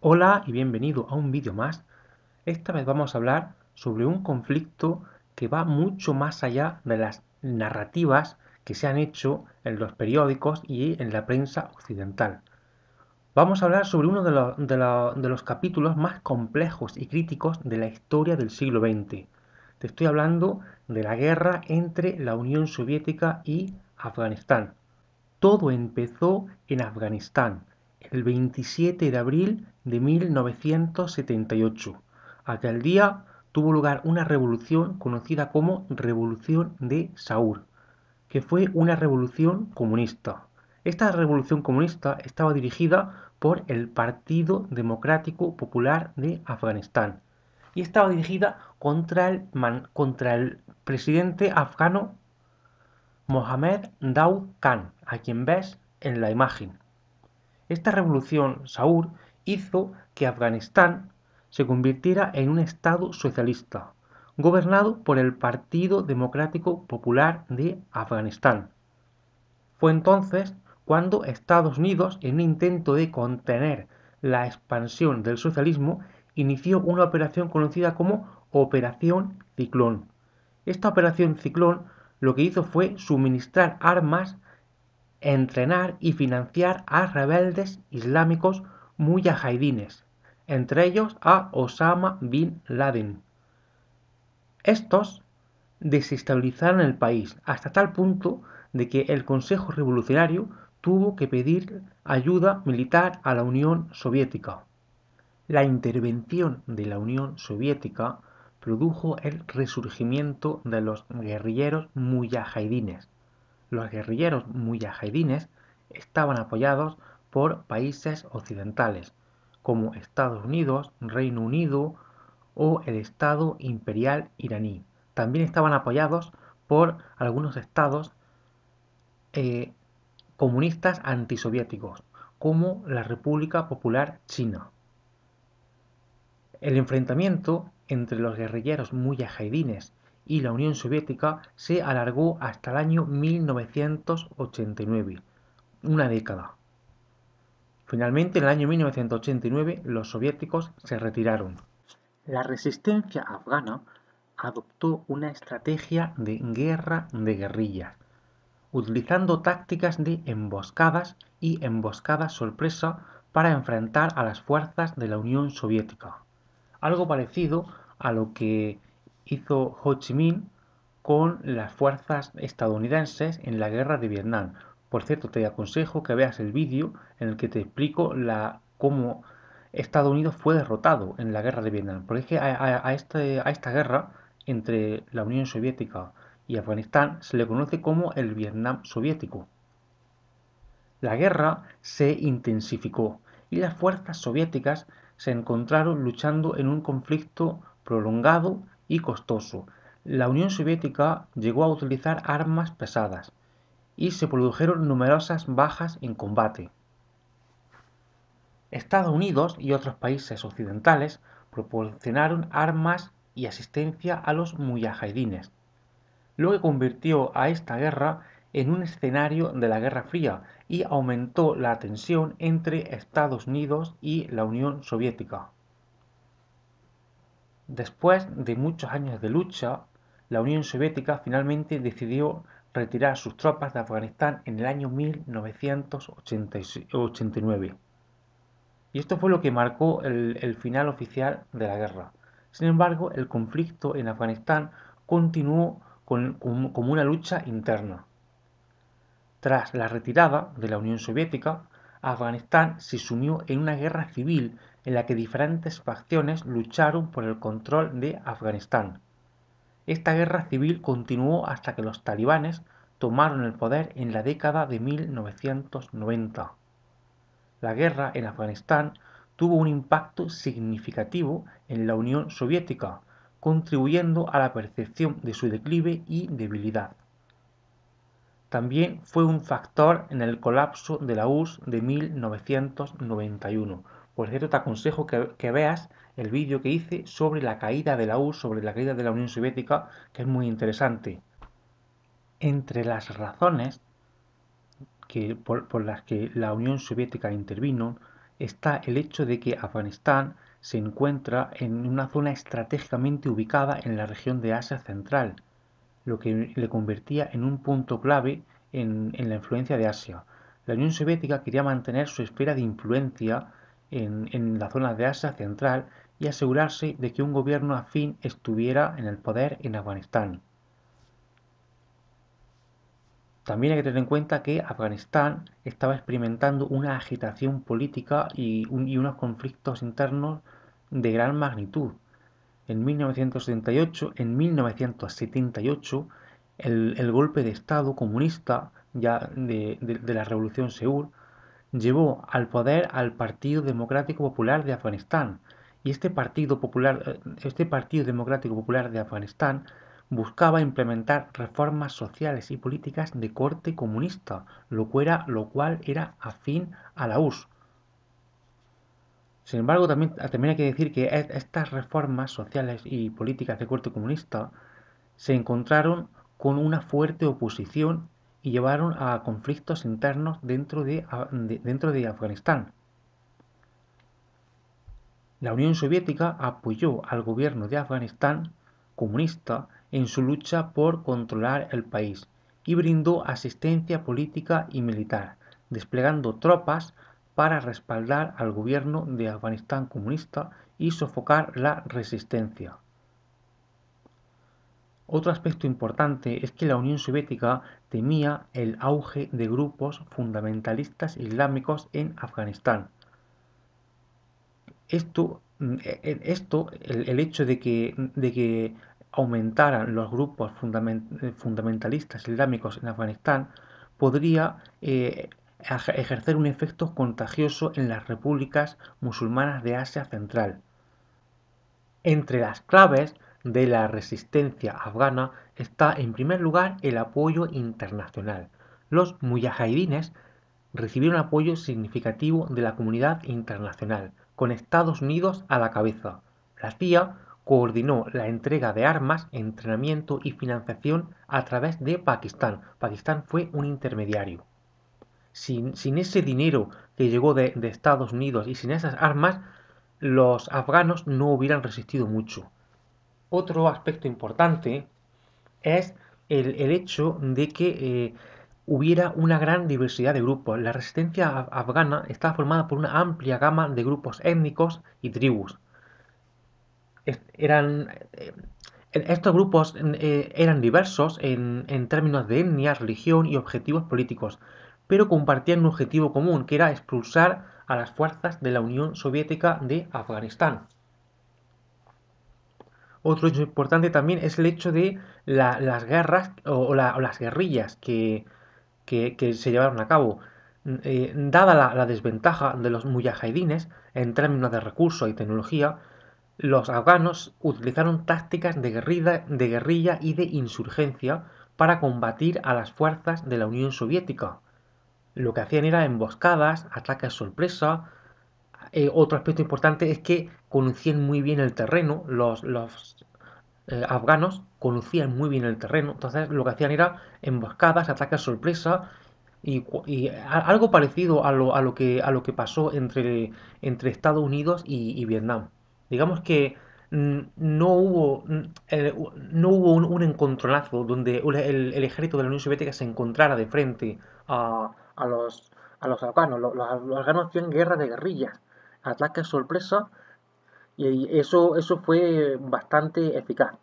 Hola y bienvenido a un vídeo más. Esta vez vamos a hablar sobre un conflicto que va mucho más allá de las narrativas que se han hecho en los periódicos y en la prensa occidental. Vamos a hablar sobre uno de, los capítulos más complejos y críticos de la historia del siglo XX. Te estoy hablando de la guerra entre la Unión Soviética y Afganistán. Todo empezó en Afganistán, el 27 de abril de 1978. Aquel día tuvo lugar una revolución conocida como Revolución de Saúl, que fue una revolución comunista. Esta revolución comunista estaba dirigida por el Partido Democrático Popular de Afganistán y estaba dirigida contra el, contra el presidente afgano Mohamed Daoud Khan, a quien ves en la imagen. Esta revolución Saúl hizo que Afganistán se convirtiera en un Estado socialista, gobernado por el Partido Democrático Popular de Afganistán. Fue entonces cuando Estados Unidos, en un intento de contener la expansión del socialismo, inició una operación conocida como Operación Ciclón. Esta Operación Ciclón lo que hizo fue suministrar armas, entrenar y financiar a rebeldes islámicos muyahidines, entre ellos a Osama bin Laden. Estos desestabilizaron el país hasta tal punto de que el Consejo Revolucionario tuvo que pedir ayuda militar a la Unión Soviética. La intervención de la Unión Soviética produjo el resurgimiento de los guerrilleros muyahidines. Los guerrilleros muyahidines estaban apoyados por países occidentales, como Estados Unidos, Reino Unido o el Estado Imperial iraní. También estaban apoyados por algunos estados eh, comunistas antisoviéticos, como la República Popular China. El enfrentamiento entre los guerrilleros muyahidines y la Unión Soviética se alargó hasta el año 1989, una década. Finalmente, en el año 1989, los soviéticos se retiraron. La resistencia afgana adoptó una estrategia de guerra de guerrillas, utilizando tácticas de emboscadas y emboscadas sorpresa para enfrentar a las fuerzas de la Unión Soviética. Algo parecido a lo que hizo Ho Chi Minh con las fuerzas estadounidenses en la guerra de Vietnam, por cierto, te aconsejo que veas el vídeo en el que te explico cómo Estados Unidos fue derrotado en la guerra de Vietnam. Porque es que este, a esta guerra entre la Unión Soviética y Afganistán se le conoce como el Vietnam soviético. La guerra se intensificó y las fuerzas soviéticas se encontraron luchando en un conflicto prolongado y costoso. La Unión Soviética llegó a utilizar armas pesadas, y se produjeron numerosas bajas en combate. Estados Unidos y otros países occidentales proporcionaron armas y asistencia a los muyahidines, lo que convirtió a esta guerra en un escenario de la Guerra Fría y aumentó la tensión entre Estados Unidos y la Unión Soviética. Después de muchos años de lucha, la Unión Soviética finalmente decidió retirar sus tropas de Afganistán en el año 1989. Y esto fue lo que marcó el, final oficial de la guerra. Sin embargo, el conflicto en Afganistán continuó como una lucha interna. Tras la retirada de la Unión Soviética, Afganistán se sumió en una guerra civil en la que diferentes facciones lucharon por el control de Afganistán. Esta guerra civil continuó hasta que los talibanes tomaron el poder en la década de 1990. La guerra en Afganistán tuvo un impacto significativo en la Unión Soviética, contribuyendo a la percepción de su declive y debilidad. También fue un factor en el colapso de la URSS de 1991, por cierto, te aconsejo que, veas el vídeo que hice sobre la caída de la URSS, sobre la caída de la Unión Soviética, que es muy interesante. Entre las razones por, las que la Unión Soviética intervino está el hecho de que Afganistán se encuentra en una zona estratégicamente ubicada en la región de Asia Central, lo que le convertía en un punto clave en, en la influencia de Asia. La Unión Soviética quería mantener su esfera de influencia en, la zona de Asia Central y asegurarse de que un gobierno afín estuviera en el poder en Afganistán. También hay que tener en cuenta que Afganistán estaba experimentando una agitación política y, unos conflictos internos de gran magnitud. En 1978, en 1978 el, golpe de Estado comunista ya de la Revolución Seúl llevó al poder al Partido Democrático Popular de Afganistán. Y este Partido, Popular, eh, este Partido Democrático Popular de Afganistán buscaba implementar reformas sociales y políticas de corte comunista, lo, cual, era afín a la U.S. Sin embargo, también, también hay que decir que e, estas reformas sociales y políticas de corte comunista se encontraron con una fuerte oposición llevaron a conflictos internos dentro de, dentro de Afganistán. La Unión Soviética apoyó al gobierno de Afganistán comunista en su lucha por controlar el país y brindó asistencia política y militar, desplegando tropas para respaldar al gobierno de Afganistán comunista y sofocar la resistencia. Otro aspecto importante es que la Unión Soviética temía el auge de grupos fundamentalistas islámicos en Afganistán. Esto, mm, e, e, el, hecho de que, aumentaran los grupos eh, fundamentalistas islámicos en Afganistán, podría eh, ejercer un efecto contagioso en las repúblicas musulmanas de Asia Central. Entre las claves de la resistencia afgana está en primer lugar el apoyo internacional. Los mujahidines recibieron apoyo significativo de la comunidad internacional, con Estados Unidos a la cabeza. La CIA coordinó la entrega de armas, entrenamiento y financiación a través de Pakistán. Pakistán fue un intermediario. Sin, ese dinero que llegó de Estados Unidos y sin esas armas, los afganos no hubieran resistido mucho. Otro aspecto importante es el, hecho de que eh, hubiera una gran diversidad de grupos. La resistencia afgana estaba formada por una amplia gama de grupos étnicos y tribus. eran, eh, estos grupos eh, eran diversos en, en términos de etnia, religión y objetivos políticos, pero compartían un objetivo común, que era expulsar a las fuerzas de la Unión Soviética de Afganistán. Otro hecho importante también es el hecho de las guerras o, las guerrillas que, se llevaron a cabo. Mm, eh, dada la, desventaja de los mujahidines en términos de recursos y tecnología, los afganos utilizaron tácticas de guerrilla, de guerrilla y de insurgencia para combatir a las fuerzas de la Unión Soviética. Lo que hacían era emboscadas, ataques sorpresa, eh, otro aspecto importante es que conocían muy bien el terreno, los, los eh, afganos conocían muy bien el terreno, entonces lo que hacían era emboscadas, ataques sorpresa y, algo parecido a lo, a lo, que, a lo que pasó entre, entre Estados Unidos y, Vietnam. Digamos que no hubo, eh, no hubo un, encontronazo donde el, ejército de la Unión Soviética se encontrara de frente a, a los, a los afganos. Los, afganos tienen guerra de guerrillas ataques sorpresa y eso, eso fue bastante eficaz.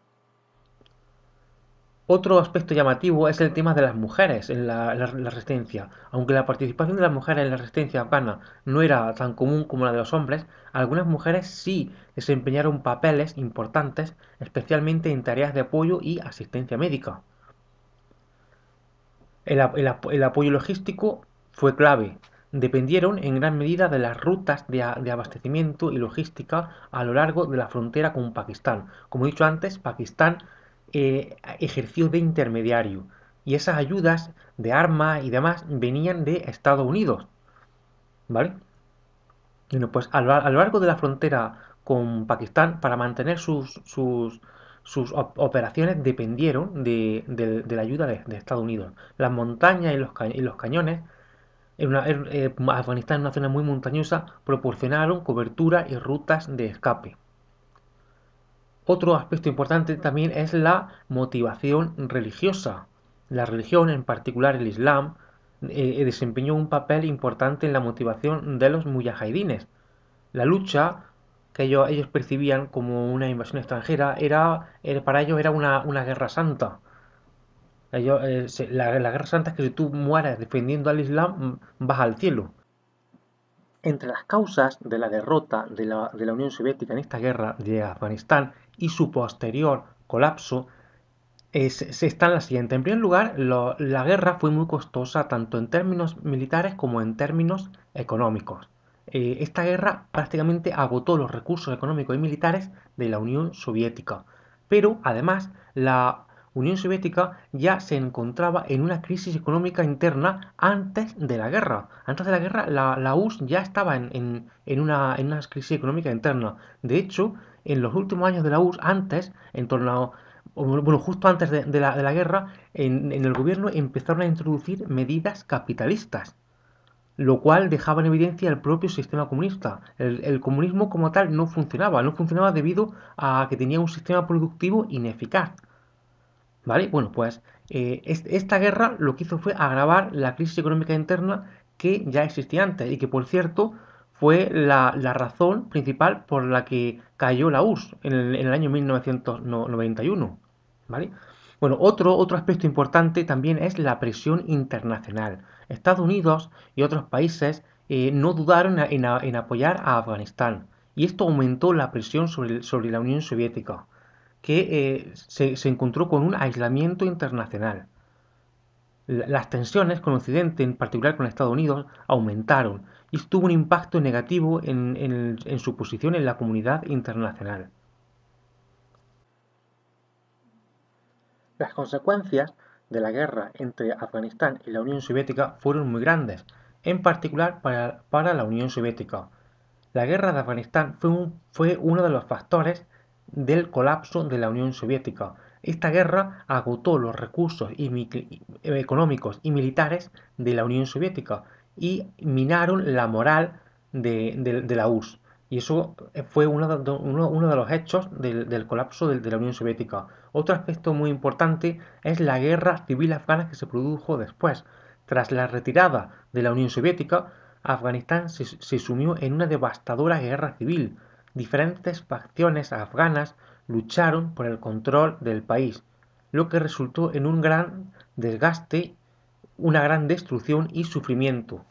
Otro aspecto llamativo es el tema de las mujeres en la, resistencia. Aunque la participación de las mujeres en la resistencia afgana no era tan común como la de los hombres, algunas mujeres sí desempeñaron papeles importantes, especialmente en tareas de apoyo y asistencia médica. el apoyo logístico fue clave dependieron en gran medida de las rutas de, abastecimiento y logística a lo largo de la frontera con Pakistán. Como he dicho antes, Pakistán eh, ejerció de intermediario y esas ayudas de armas y demás venían de Estados Unidos. ¿Vale? pues a lo, largo de la frontera con Pakistán, para mantener sus, sus operaciones dependieron de, la ayuda de, Estados Unidos. Las montañas y los, y los cañones en eh, Afganistán, en una zona muy montañosa, proporcionaron cobertura y rutas de escape. Otro aspecto importante también es la motivación religiosa. La religión, en particular el Islam, eh, desempeñó un papel importante en la motivación de los mujahidines. La lucha que ellos, percibían como una invasión extranjera era, eh, para ellos era una guerra santa eh, eh, la, guerra santa es que si tú mueres defendiendo al Islam, vas al cielo. Entre las causas de la derrota de la, Unión Soviética en esta guerra de Afganistán y su posterior colapso, se, están las siguientes. En primer lugar, la guerra fue muy costosa tanto en términos militares como en términos económicos. Eh, esta guerra prácticamente agotó los recursos económicos y militares de la Unión Soviética. Pero además, la Unión Soviética ya se encontraba en una crisis económica interna antes de la guerra. Antes de la guerra, la, US ya estaba en, en, una, en, una, crisis económica interna. De hecho, en los últimos años de la US, antes, en torno bueno, justo antes de, la, de la, guerra, en el gobierno empezaron a introducir medidas capitalistas lo cual dejaba en evidencia el propio sistema comunista. el, comunismo como tal no funcionaba, no funcionaba debido a que tenía un sistema productivo ineficaz, ¿Vale? Bueno, pues eh, esta guerra lo que hizo fue agravar la crisis económica interna que ya existía antes y que, por cierto, fue la, razón principal por la que cayó la URSS en el, año 1991. ¿Vale? Bueno, otro, otro aspecto importante también es la presión internacional. Estados Unidos y otros países eh, no dudaron en, apoyar a Afganistán y esto aumentó la presión sobre la Unión Soviética que eh, se, encontró con un aislamiento internacional. Las tensiones con Occidente, en particular con Estados Unidos, aumentaron y tuvo un impacto negativo en, su posición en la comunidad internacional. Las consecuencias de la guerra entre Afganistán y la Unión Soviética fueron muy grandes, en particular para, la Unión Soviética. La guerra de Afganistán fue, fue, uno de los factores del colapso de la Unión Soviética. Esta guerra agotó los recursos eh, económicos y militares de la Unión Soviética y minaron la moral de, la URSS. Y eso eh, fue uno de, los hechos del, colapso de, la Unión Soviética. Otro aspecto muy importante es la guerra civil afgana que se produjo después. Tras la retirada de la Unión Soviética, Afganistán se sumió en una devastadora guerra civil, diferentes facciones afganas lucharon por el control del país, lo que resultó en un gran desgaste, una gran destrucción y sufrimiento.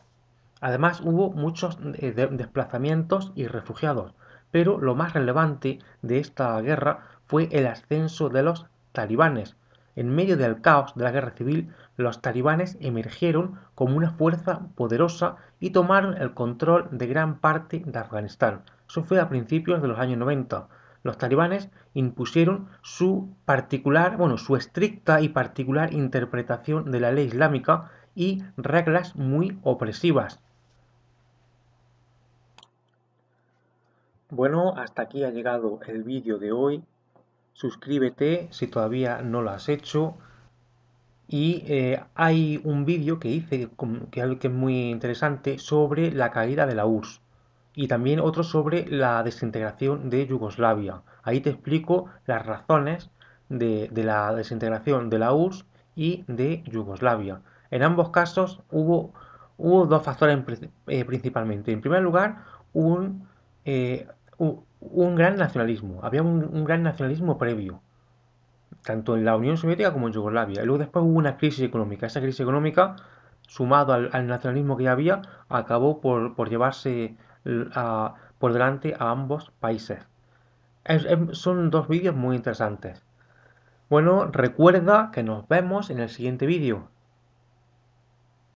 Además hubo muchos eh, desplazamientos y refugiados, pero lo más relevante de esta guerra fue el ascenso de los talibanes. En medio del caos de la guerra civil, los talibanes emergieron como una fuerza poderosa y tomaron el control de gran parte de Afganistán. Eso fue a principios de los años 90. Los talibanes impusieron su particular, bueno, su estricta y particular interpretación de la ley islámica y reglas muy opresivas. Bueno, hasta aquí ha llegado el vídeo de hoy. Suscríbete si todavía no lo has hecho. Y eh, hay un vídeo que hice que, que es muy interesante sobre la caída de la URSS y también otro sobre la desintegración de Yugoslavia. Ahí te explico las razones de, la desintegración de la URSS y de Yugoslavia. En ambos casos hubo, hubo dos factores eh, principalmente. En primer lugar, un, eh, un gran nacionalismo. Había un, gran nacionalismo previo, tanto en la Unión Soviética como en Yugoslavia. Y luego después hubo una crisis económica. Esa crisis económica, sumado al, nacionalismo que ya había, acabó por, por llevarse por delante a ambos países. son dos vídeos muy interesantes. Bueno, recuerda que nos vemos en el siguiente vídeo.